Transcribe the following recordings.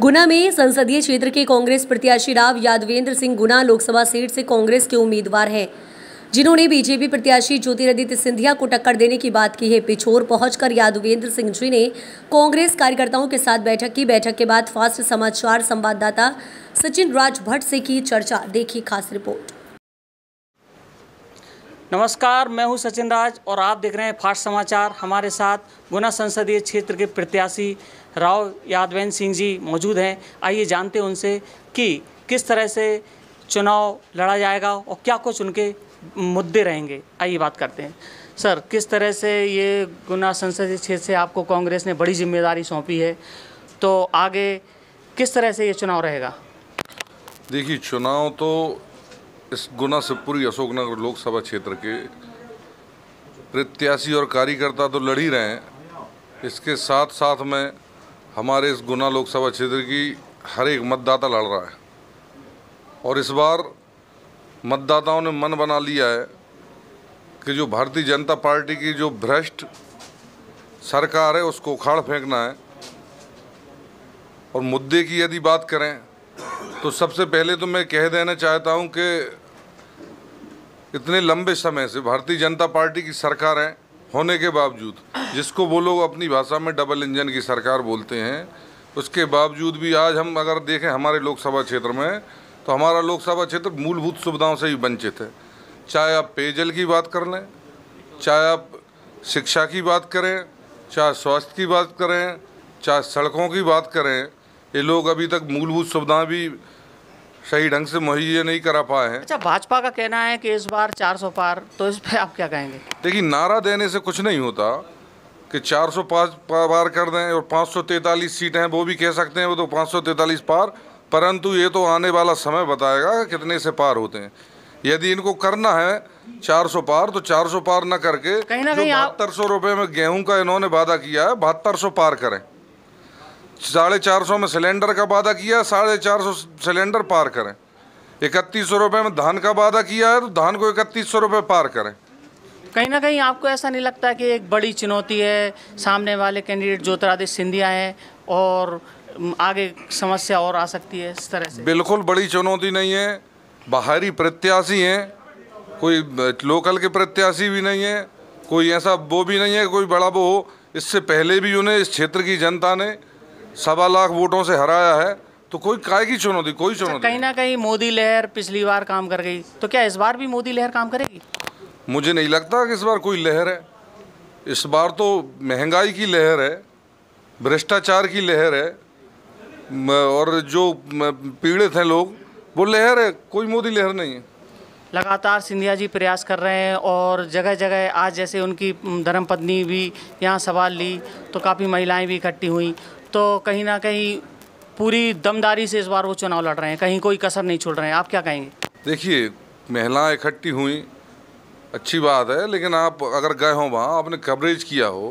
गुना में संसदीय क्षेत्र के कांग्रेस प्रत्याशी राव यादवेंद्र सिंह गुना लोकसभा सीट से कांग्रेस के उम्मीदवार हैं जिन्होंने बीजेपी प्रत्याशी ज्योतिरादित्य सिंधिया को टक्कर देने की बात की है पिछोर पहुंचकर यादवेंद्र सिंह जी ने कांग्रेस कार्यकर्ताओं के साथ बैठक की बैठक के बाद फास्ट समाचार संवाददाता सचिन राज भट्ट से की चर्चा देखी खास रिपोर्ट नमस्कार मैं हूं सचिन राज और आप देख रहे हैं फास्ट समाचार हमारे साथ गुना संसदीय क्षेत्र के प्रत्याशी राव यादवेन सिंह जी मौजूद हैं आइए जानते हैं उनसे कि किस तरह से चुनाव लड़ा जाएगा और क्या कुछ उनके मुद्दे रहेंगे आइए बात करते हैं सर किस तरह से ये गुना संसदीय क्षेत्र से आपको कांग्रेस ने बड़ी जिम्मेदारी सौंपी है तो आगे किस तरह से ये चुनाव रहेगा देखिए चुनाव तो इस गुना से पूरी अशोकनगर लोकसभा क्षेत्र के प्रत्याशी और कार्यकर्ता तो लड़ ही रहे हैं इसके साथ साथ में हमारे इस गुना लोकसभा क्षेत्र की हर एक मतदाता लड़ रहा है और इस बार मतदाताओं ने मन बना लिया है कि जो भारतीय जनता पार्टी की जो भ्रष्ट सरकार है उसको उखाड़ फेंकना है और मुद्दे की यदि बात करें तो सबसे पहले तो मैं कह देना चाहता हूं कि इतने लंबे समय से भारतीय जनता पार्टी की सरकारें होने के बावजूद जिसको वो लोग अपनी भाषा में डबल इंजन की सरकार बोलते हैं उसके बावजूद भी आज हम अगर देखें हमारे लोकसभा क्षेत्र में तो हमारा लोकसभा क्षेत्र मूलभूत सुविधाओं से ही वंचित है चाहे आप पेयजल की बात कर लें चाहे आप शिक्षा की बात करें चाहे स्वास्थ्य की बात करें चाहे सड़कों की बात करें ये लोग अभी तक मूलभूत सुविधाएं भी सही ढंग से मुहैया नहीं करा पाए हैं अच्छा भाजपा का कहना है कि इस बार 400 पार तो इस पे आप क्या कहेंगे देखिए नारा देने से कुछ नहीं होता कि पाँच पार कर दें और 543 सीटें हैं वो भी कह सकते हैं वो तो 543 पार परंतु ये तो आने वाला समय बताएगा कितने से पार होते हैं यदि इनको करना है 400 पार तो 400 पार न करके कहीं ना कहीं बहत्तर सौ रुपये में गेहूं का इन्होंने वादा किया है बहत्तर सौ पार करें साढ़े चार सौ में सिलेंडर का वादा किया है साढ़े चार सौ सिलेंडर पार करें इकतीस सौ रुपये में धान का वादा किया है तो धान को इकतीस सौ रुपये पार करें कहीं ना कहीं आपको ऐसा नहीं लगता कि एक बड़ी चुनौती है सामने वाले कैंडिडेट ज्योतिरादित्य सिंधिया हैं और आगे समस्या और आ सकती है इस तरह से बिल्कुल बड़ी चुनौती नहीं है बाहरी प्रत्याशी हैं कोई लोकल के प्रत्याशी भी नहीं है कोई ऐसा वो भी नहीं है कोई बड़ा वो हो इससे पहले भी उन्हें इस क्षेत्र की जनता ने सवा लाख वोटों से हराया है तो कोई काय की चुनौती कोई अच्छा, चुनौती कहीं ना कहीं मोदी लहर पिछली बार काम कर गई तो क्या इस बार भी मोदी लहर काम करेगी मुझे नहीं लगता कि इस बार कोई लहर है इस बार तो महंगाई की लहर है भ्रष्टाचार की लहर है और जो पीड़ित हैं लोग वो लहर है कोई मोदी लहर नहीं है लगातार सिंधिया जी प्रयास कर रहे हैं और जगह जगह आज जैसे उनकी धर्मपत्नी भी यहाँ सवाल ली तो काफ़ी महिलाएं भी इकट्ठी हुई तो कहीं ना कहीं पूरी दमदारी से इस बार वो चुनाव लड़ रहे हैं कहीं कोई कसर नहीं छोड़ रहे हैं आप क्या कहेंगे देखिए महिलाएं इकट्ठी हुई अच्छी बात है लेकिन आप अगर गए हों वहाँ आपने कवरेज किया हो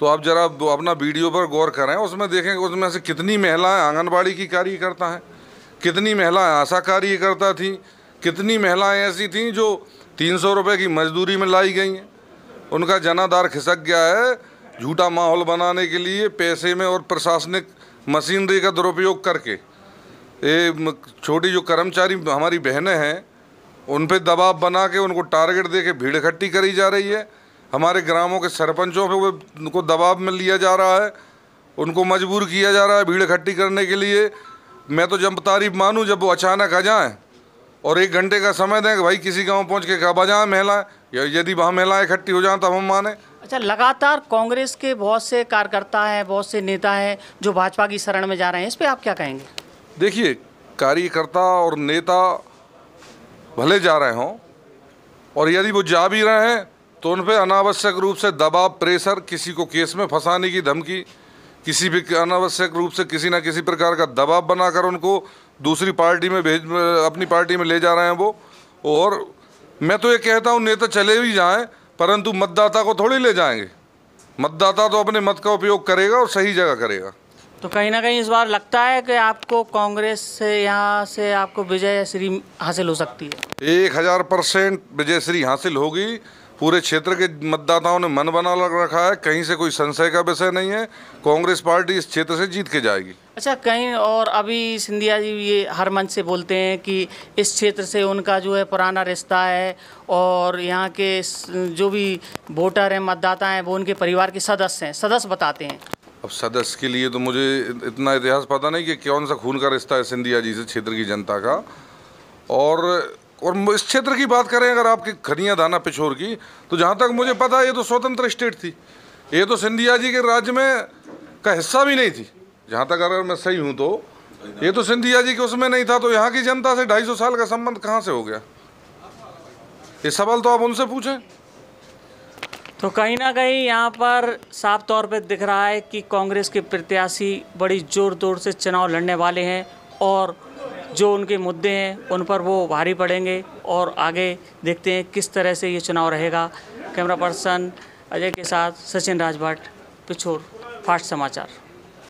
तो आप जरा अपना वीडियो पर गौर करें उसमें देखें उसमें से कितनी महिलाएं आंगनबाड़ी की कार्यकर्ता हैं कितनी महिलाएं आशा कार्यकर्ता थी कितनी महिलाएं ऐसी थीं जो तीन सौ रुपये की मजदूरी में लाई गई हैं उनका जनाधार खिसक गया है झूठा माहौल बनाने के लिए पैसे में और प्रशासनिक मशीनरी का दुरुपयोग करके ये छोटी जो कर्मचारी हमारी बहनें हैं उन पर दबाव बना के उनको टारगेट दे के भीड़ इकट्ठी करी जा रही है हमारे ग्रामों के सरपंचों पर उनको दबाव में लिया जा रहा है उनको मजबूर किया जा रहा है भीड़ इकट्ठी करने के लिए मैं तो जब तारीफ मानूँ जब वो अचानक आ जाएँ और एक घंटे का समय दें कि भाई किसी गांव पहुंच के कब आ जाएँ महिलाएँ यदि वहाँ महिलाएँ इकट्ठी हो जाएँ तब हम माने अच्छा लगातार कांग्रेस के बहुत से कार्यकर्ता हैं बहुत से नेता हैं जो भाजपा की शरण में जा रहे हैं इस पर आप क्या कहेंगे देखिए कार्यकर्ता और नेता भले जा रहे हों और यदि वो जा भी रहे हैं तो उन पर अनावश्यक रूप से दबाव प्रेशर किसी को केस में फंसाने की धमकी किसी भी अनावश्यक रूप से किसी ना किसी प्रकार का दबाव बनाकर उनको दूसरी पार्टी में भेज अपनी पार्टी में ले जा रहे हैं वो और मैं तो ये कहता हूँ नेता चले भी जाएँ परंतु मतदाता को थोड़ी ले जाएंगे मतदाता तो अपने मत का उपयोग करेगा और सही जगह करेगा तो कहीं ना कहीं इस बार लगता है कि आपको कांग्रेस से यहाँ से आपको विजय श्री हासिल हो सकती है एक हज़ार परसेंट विजय श्री हासिल होगी पूरे क्षेत्र के मतदाताओं ने मन बना रखा है कहीं से कोई संशय का विषय नहीं है कांग्रेस पार्टी इस क्षेत्र से जीत के जाएगी अच्छा कहीं और अभी सिंधिया जी ये हर मंच से बोलते हैं कि इस क्षेत्र से उनका जो है पुराना रिश्ता है और यहाँ के जो भी वोटर हैं मतदाता हैं वो उनके परिवार के सदस्य हैं सदस्य बताते हैं अब सदस्य के लिए तो मुझे इतना इतिहास पता नहीं कि कौन सा खून का रिश्ता है सिंधिया जी से क्षेत्र की जनता का और और इस क्षेत्र की बात करें अगर आपकी खनिया दाना पिछोर की तो जहाँ तक मुझे पता है ये तो स्वतंत्र स्टेट थी ये तो सिंधिया जी के राज्य में का हिस्सा भी नहीं थी जहाँ तक अगर मैं सही हूँ तो ये तो सिंधिया जी के उसमें नहीं था तो यहाँ की जनता से 250 साल का संबंध कहाँ से हो गया ये सवाल तो आप उनसे पूछें तो कहीं ना कहीं यहाँ पर साफ तौर पर दिख रहा है कि कांग्रेस के प्रत्याशी बड़ी ज़ोर जोर से चुनाव लड़ने वाले हैं और जो उनके मुद्दे हैं उन पर वो भारी पड़ेंगे और आगे देखते हैं किस तरह से ये चुनाव रहेगा कैमरा पर्सन अजय के साथ सचिन राजभट पिछोर फास्ट समाचार